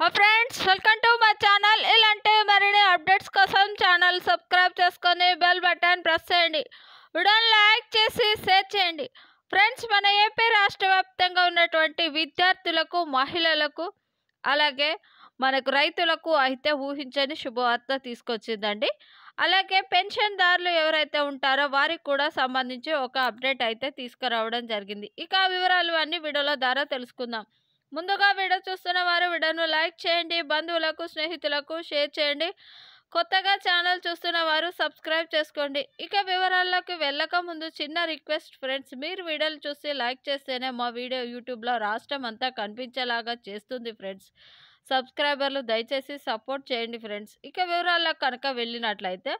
హా friends welcome to మా channel ఇలాంటి మరిన్ని అప్డేట్స్ కోసం ఛానల్ సబ్స్క్రైబ్ చేసుకొని బెల్ బటన్ ప్రెస్ చేయండి వీడియోని లైక్ చేసి షేర్ చేయండి ఫ్రెండ్స్ మన ఏపీ రాష్ట్ర ఉన్నటువంటి విద్యార్థులకు మహిళలకు అలాగే మనకు రైతులకు అయితే ఊహించని శుభవార్త తీసుకొచ్చిందండి అలాగే పెన్షన్దారులు ఎవరైతే ఉంటారో వారికి కూడా సంబంధించి ఒక అప్డేట్ అయితే తీసుకురావడం జరిగింది ఇక వివరాలు అన్నీ వీడియోల ద్వారా తెలుసుకుందాం ముందుగా వీడియో చూస్తున్న వారు వీడియోను లైక్ చేయండి బంధువులకు స్నేహితులకు షేర్ చేయండి కొత్తగా ఛానల్ చూస్తున్న వారు సబ్స్క్రైబ్ చేసుకోండి ఇక వివరాల్లోకి వెళ్ళక ముందు చిన్న రిక్వెస్ట్ ఫ్రెండ్స్ మీరు వీడియోలు చూసి లైక్ చేస్తేనే మా వీడియో యూట్యూబ్లో రాష్ట్రం అంతా కనిపించేలాగా చేస్తుంది ఫ్రెండ్స్ సబ్స్క్రైబర్లు దయచేసి సపోర్ట్ చేయండి ఫ్రెండ్స్ ఇక వివరాల్లో కనుక వెళ్ళినట్లయితే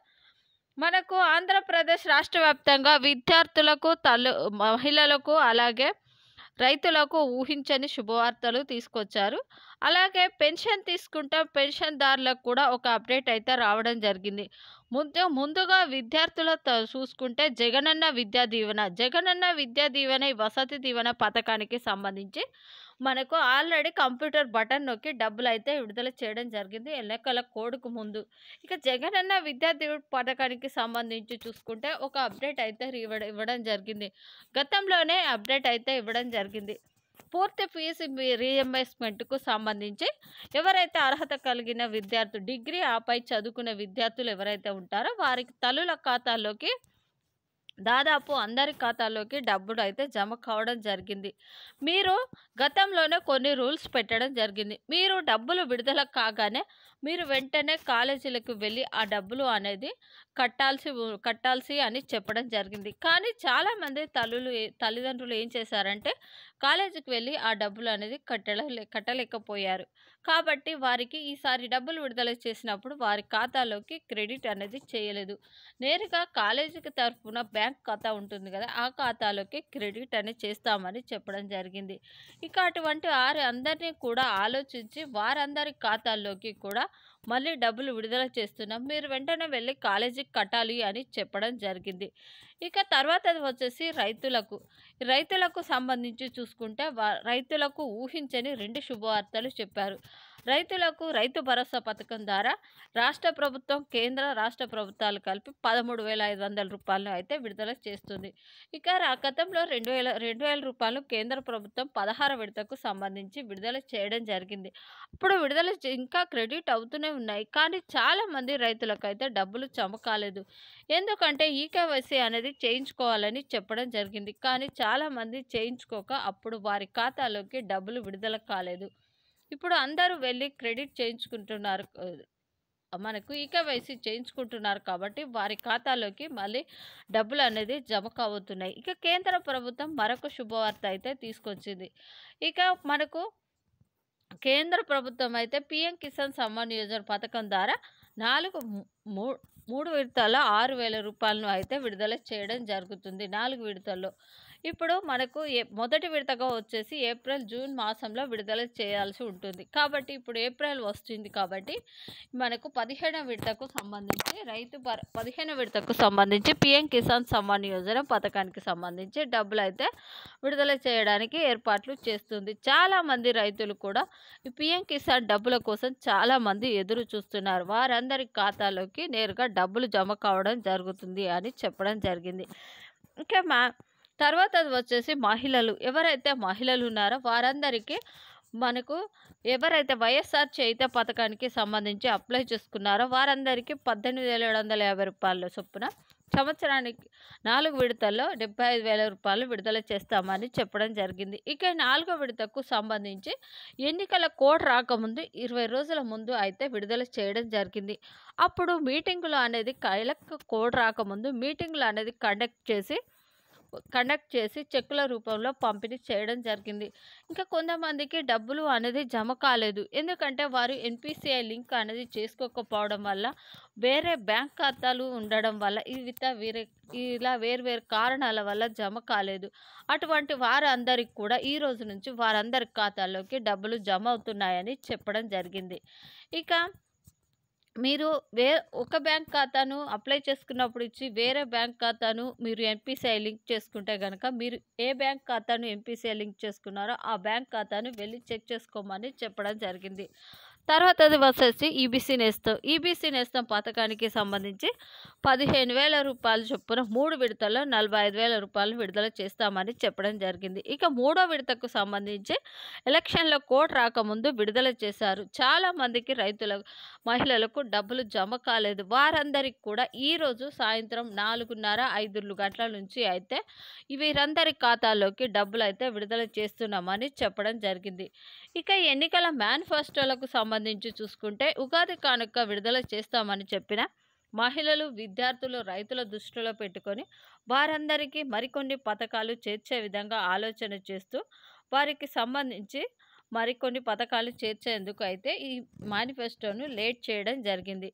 మనకు ఆంధ్రప్రదేశ్ రాష్ట్ర విద్యార్థులకు తల్లు మహిళలకు అలాగే రైతులకు ఊహించని శుభవార్తలు తీసుకొచ్చారు అలాగే పెన్షన్ తీసుకుంటాం పెన్షన్దారులకు కూడా ఒక అప్డేట్ అయితే రావడం జరిగింది ముందు ముందుగా విద్యార్థులతో చూసుకుంటే జగనన్న విద్యా దీవెన జగనన్న విద్యా దీవెన వసతి దీవెన పథకానికి సంబంధించి మనకు ఆల్రెడీ కంప్యూటర్ బటన్ నొక్కి డబ్బులు అయితే విడుదల చేయడం జరిగింది ఎన్నికల కోడ్కు ముందు ఇక జగనన్న విద్యా దీవుడు పథకానికి సంబంధించి చూసుకుంటే ఒక అప్డేట్ అయితే ఇవ్వడం జరిగింది గతంలోనే అప్డేట్ అయితే ఇవ్వడం జరిగింది పూర్తి ఫీజు రీఎంబర్స్మెంట్కు సంబంధించి ఎవరైతే అర్హత కలిగిన విద్యార్థులు డిగ్రీ ఆపై చదువుకునే విద్యార్థులు ఎవరైతే ఉంటారో వారికి తల్లుల ఖాతాలోకి దాదాపు అందరి ఖాతాలోకి డబ్బులు అయితే జమ కావడం జరిగింది మీరు గతంలోనే కొన్ని రూల్స్ పెట్టడం జరిగింది మీరు డబ్బులు విడుదల కాగానే మీరు వెంటనే కాలేజీలకు వెళ్ళి ఆ డబ్బులు అనేది కట్టాల్సి కట్టాల్సి అని చెప్పడం జరిగింది కానీ చాలామంది తల్లులు తల్లిదండ్రులు ఏం చేశారంటే కాలేజీకి వెళ్ళి ఆ డబ్బులు అనేది కట్టలే కట్టలేకపోయారు కాబట్టి వారికి ఈసారి డబ్బులు విడుదల చేసినప్పుడు వారి ఖాతాలోకి క్రెడిట్ అనేది చేయలేదు నేరుగా కాలేజీకి తరఫున బ్యాంక్ ఖాతా ఉంటుంది కదా ఆ ఖాతాలోకి క్రెడిట్ అనేది చేస్తామని చెప్పడం జరిగింది ఇక అటువంటి వారి అందరినీ కూడా ఆలోచించి వారందరి ఖాతాల్లోకి కూడా మళ్ళీ డబ్బులు విడుదల చేస్తున్నాం మీరు వెంటనే వెళ్ళి కాలేజీకి కట్టాలి అని చెప్పడం జరిగింది ఇక తర్వాత వచ్చేసి రైతులకు రైతులకు సంబంధించి చూసుకుంటే రైతులకు ఊహించని రెండు శుభవార్తలు చెప్పారు రైతులకు రైతు భరోసా పథకం ద్వారా రాష్ట్ర ప్రభుత్వం కేంద్ర రాష్ట్ర ప్రభుత్వాలు కలిపి పదమూడు వేల ఐదు వందల రూపాయలు అయితే విడుదల చేస్తుంది ఇక గతంలో రెండు వేల రెండు వేల రూపాయలు కేంద్ర ప్రభుత్వం పదహారు విడతకు సంబంధించి విడుదల చేయడం జరిగింది అప్పుడు విడుదల ఇంకా క్రెడిట్ అవుతూనే ఉన్నాయి కానీ చాలామంది అయితే డబ్బులు చమకాలేదు ఎందుకంటే ఈ కేవైసీ అనేది చేయించుకోవాలని చెప్పడం జరిగింది కానీ చాలామంది చేయించుకోక అప్పుడు వారి ఖాతాలోకి డబ్బులు విడుదల కాలేదు ఇప్పుడు అందరూ వెళ్ళి క్రెడిట్ చేయించుకుంటున్నారు మనకు ఈకేవైసీ చేయించుకుంటున్నారు కాబట్టి వారి ఖాతాలోకి మళ్ళీ డబ్బులు అనేది జమ కావుతున్నాయి ఇక కేంద్ర ప్రభుత్వం మరొక శుభవార్త అయితే తీసుకొచ్చింది ఇక మనకు కేంద్ర ప్రభుత్వం అయితే పిఎం కిసాన్ సమ్మాన్ యోజన పథకం ద్వారా నాలుగు మూడు విడతల్లో ఆరు వేల రూపాయలను అయితే విడుదల చేయడం జరుగుతుంది నాలుగు విడతల్లో ఇప్పుడు మనకు మొదటి విడతగా వచ్చేసి ఏప్రిల్ జూన్ మాసంలో విడుదల చేయాల్సి ఉంటుంది కాబట్టి ఇప్పుడు ఏప్రిల్ వస్తుంది కాబట్టి మనకు పదిహేను విడతకు సంబంధించి రైతు పదిహేను విడతకు సంబంధించి పిఎం కిసాన్ సమ్మాన్ యోజన పథకానికి సంబంధించి డబ్బులు అయితే విడుదల చేయడానికి ఏర్పాట్లు చేస్తుంది చాలామంది రైతులు కూడా ఈ పిఎం కిసాన్ డబ్బుల కోసం చాలామంది ఎదురు చూస్తున్నారు వారందరి ఖాతాలోకి నేరుగా డబ్బులు జమ కావడం జరుగుతుంది అని చెప్పడం జరిగింది ఇంకా మా తర్వాత వచ్చేసి మహిళలు ఎవరైతే మహిళలు ఉన్నారో వారందరికీ మనకు ఎవరైతే వైఎస్ఆర్ చేయిత పథకానికి సంబంధించి అప్లై చేసుకున్నారో వారందరికీ పద్దెనిమిది వేల ఏడు వందల యాభై రూపాయల చొప్పున సంవత్సరానికి నాలుగు విడతల్లో డెబ్బై ఐదు వేల రూపాయలు విడుదల చేస్తామని చెప్పడం జరిగింది ఇక నాలుగో విడతకు సంబంధించి ఎన్నికల కోడ్ రాకముందు ఇరవై రోజుల ముందు అయితే విడుదల చేయడం జరిగింది అప్పుడు మీటింగులు అనేది కైలకు కోడ్ రాకముందు మీటింగులు అనేది కండక్ట్ చేసి కండక్ట్ చేసి చెక్కుల రూపంలో పంపిణీ చేయడం జరిగింది ఇంకా కొంతమందికి డబ్బులు అనేది జమ కాలేదు ఎందుకంటే వారు ఎన్పిసిఐ లింక్ అనేది చేసుకోకపోవడం వల్ల వేరే బ్యాంక్ ఖాతాలు ఉండడం వల్ల ఇవిత వేరే ఇలా వేరు కారణాల వల్ల జమ కాలేదు అటువంటి వారందరికి కూడా ఈ రోజు నుంచి వారందరి ఖాతాల్లోకి డబ్బులు జమ అవుతున్నాయని చెప్పడం జరిగింది ఇక మీరు వే ఒక బ్యాంక్ ఖాతాను అప్లై చేసుకున్నప్పుడు ఇచ్చి వేరే బ్యాంక్ ఖాతాను మీరు ఎంపీసీఐ లింక్ చేసుకుంటే కనుక మీరు ఏ బ్యాంక్ ఖాతాను ఎంపీసీఐ లింక్ చేసుకున్నారో ఆ బ్యాంక్ ఖాతాను వెళ్ళి చెక్ చేసుకోమని చెప్పడం జరిగింది తర్వాత అది వచ్చేసి EBC e Nestham EBC e Nestham పథకానికి సంబంధించి పదిహేను వేల రూపాయలు చొప్పున మూడు విడతల్లో నలభై ఐదు వేల రూపాయలు విడుదల చేస్తామని చెప్పడం జరిగింది ఇక మూడో విడతకు సంబంధించి ఎలక్షన్లో కోట్ రాకముందు విడుదల చేశారు చాలామందికి రైతులకు మహిళలకు డబ్బులు జమ కాలేదు వారందరికీ కూడా ఈరోజు సాయంత్రం నాలుగున్నర ఐదు గంటల నుంచి అయితే వీరందరి ఖాతాల్లోకి డబ్బులు అయితే విడుదల చేస్తున్నామని చెప్పడం జరిగింది ఇక ఎన్నికల మేనిఫెస్టోలకు సంబంధించి సంబంధించి చూసుకుంటే ఉగాది కానుక విడుదల చేస్తామని చెప్పిన మహిళలు విద్యార్థులు రైతుల దృష్టిలో పెట్టుకొని వారందరికీ మరికొన్ని పథకాలు చేర్చే విధంగా ఆలోచన చేస్తూ వారికి సంబంధించి మరికొన్ని పథకాలు చేర్చేందుకు అయితే ఈ మేనిఫెస్టోను లేట్ చేయడం జరిగింది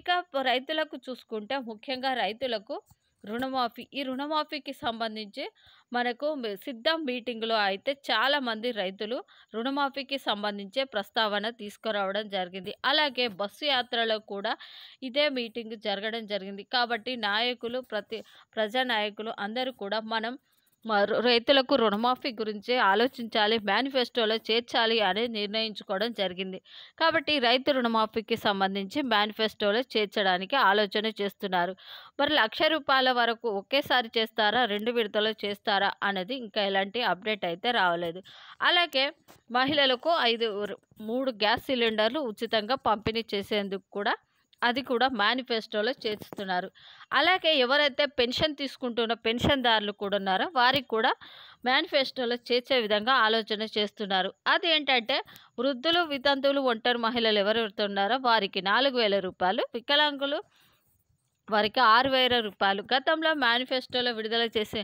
ఇక రైతులకు చూసుకుంటే ముఖ్యంగా రైతులకు రుణమాఫీ ఈ రుణమాఫీకి సంబంధించి మనకు సిద్ధం మీటింగ్లో అయితే చాలామంది రైతులు రుణమాఫీకి సంబంధించే ప్రస్తావన తీసుకురావడం జరిగింది అలాగే బస్సు యాత్రలో కూడా ఇదే మీటింగ్ జరగడం జరిగింది కాబట్టి నాయకులు ప్రతి ప్రజానాయకులు అందరూ కూడా మనం రైతులకు రుణమాఫీ గురించి ఆలోచించాలి మేనిఫెస్టోలో చేర్చాలి అని నిర్ణయించుకోవడం జరిగింది కాబట్టి రైతు రుణమాఫీకి సంబంధించి మేనిఫెస్టోలో చేర్చడానికి ఆలోచన చేస్తున్నారు మరి లక్ష రూపాయల వరకు ఒకేసారి చేస్తారా రెండు విడతలో చేస్తారా అనేది ఇంకా ఎలాంటి అప్డేట్ అయితే రావలేదు అలాగే మహిళలకు ఐదు మూడు గ్యాస్ సిలిండర్లు ఉచితంగా పంపిణీ చేసేందుకు కూడా అది కూడా మేనిఫెస్టోలో చేస్తున్నారు అలాగే ఎవరైతే పెన్షన్ తీసుకుంటున్న పెన్షన్దారులు కూడా ఉన్నారో వారికి కూడా మేనిఫెస్టోలో చేర్చే విధంగా ఆలోచన చేస్తున్నారు అదేంటంటే వృద్ధులు వితంతువులు ఒంటరి మహిళలు ఉన్నారో వారికి నాలుగు వేల రూపాయలు వికలాంగులు వారికి ఆరు వేల రూపాయలు గతంలో మేనిఫెస్టోలో విడుదల చేసే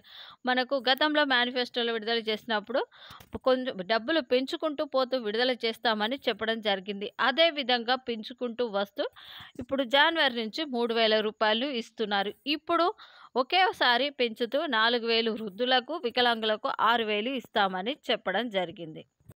మనకు గతంలో మేనిఫెస్టోలో విడుదల చేసినప్పుడు కొంచెం డబ్బులు పెంచుకుంటూ పోతూ విడుదల చేస్తామని చెప్పడం జరిగింది అదేవిధంగా పెంచుకుంటూ వస్తూ ఇప్పుడు జనవరి నుంచి మూడు వేల రూపాయలు ఇస్తున్నారు ఇప్పుడు ఒకేసారి పెంచుతూ నాలుగు వేలు వృద్ధులకు వికలాంగులకు ఆరు వేలు ఇస్తామని చెప్పడం జరిగింది